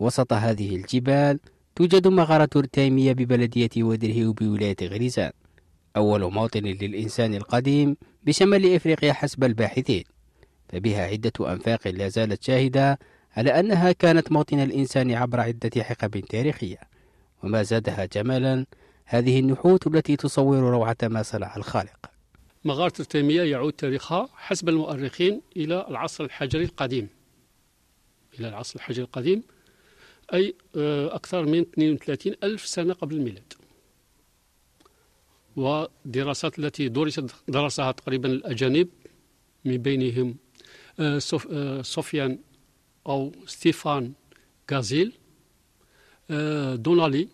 وسط هذه الجبال توجد مغارة تيمية ببلدية ودرهيو بولاية غريزان أول موطن للإنسان القديم بشمال إفريقيا حسب الباحثين فبها عدة أنفاق لا زالت شاهدة على أنها كانت موطن الإنسان عبر عدة حقب تاريخية وما زادها جمالا هذه النحوت التي تصور روعة ما صنع الخالق مغارة التيمية يعود تاريخها حسب المؤرخين إلى العصر الحجري القديم إلى العصر الحجري القديم أي آه، أكثر من 32 ألف سنة قبل الميلاد والدراسات التي درست درسها تقريبا الأجانب من بينهم آه، سفيان آه، أو ستيفان غازيل دونالي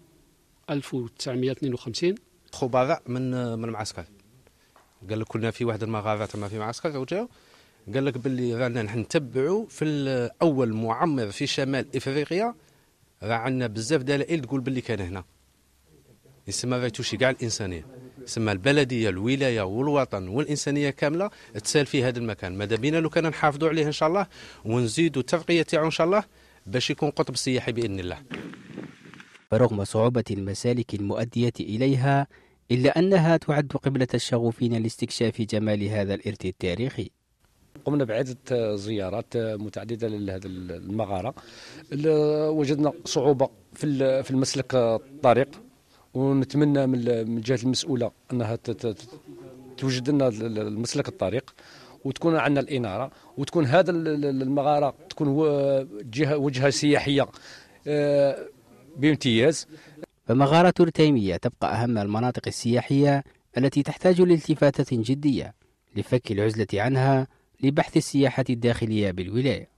1952 خبراء من من المعسكر قال لك كنا في واحد المغارة تما في معسكر وجاو قال لك باللي رانا نحن نتبعوا في اول معمر في شمال افريقيا راه عندنا بزاف دلائل تقول باللي كان هنا يسمى راه توشي كاع الانسانيه يسمى البلديه الولايه والوطن والانسانيه كامله تسال في هذا المكان ماذا بينا لو كان نحافظوا عليه ان شاء الله ونزيدوا الترقيه تاعو ان شاء الله باش يكون قطب سياحي باذن الله رغم صعوبه المسالك المؤديه اليها الا انها تعد قبله الشغوفين لاستكشاف جمال هذا الارث التاريخي قمنا بعدة زيارات متعددة لهذه المغارة وجدنا صعوبة في في المسلك الطريق ونتمنى من الجهات المسؤولة أنها توجد لنا المسلك الطريق وتكون عندنا الإنارة وتكون هذا المغارة تكون جهة وجهة سياحية آه، بامتياز فمغارة التيمية تبقى أهم المناطق السياحية التي تحتاج لالتفاتة جدية لفك العزلة عنها لبحث السياحة الداخلية بالولاية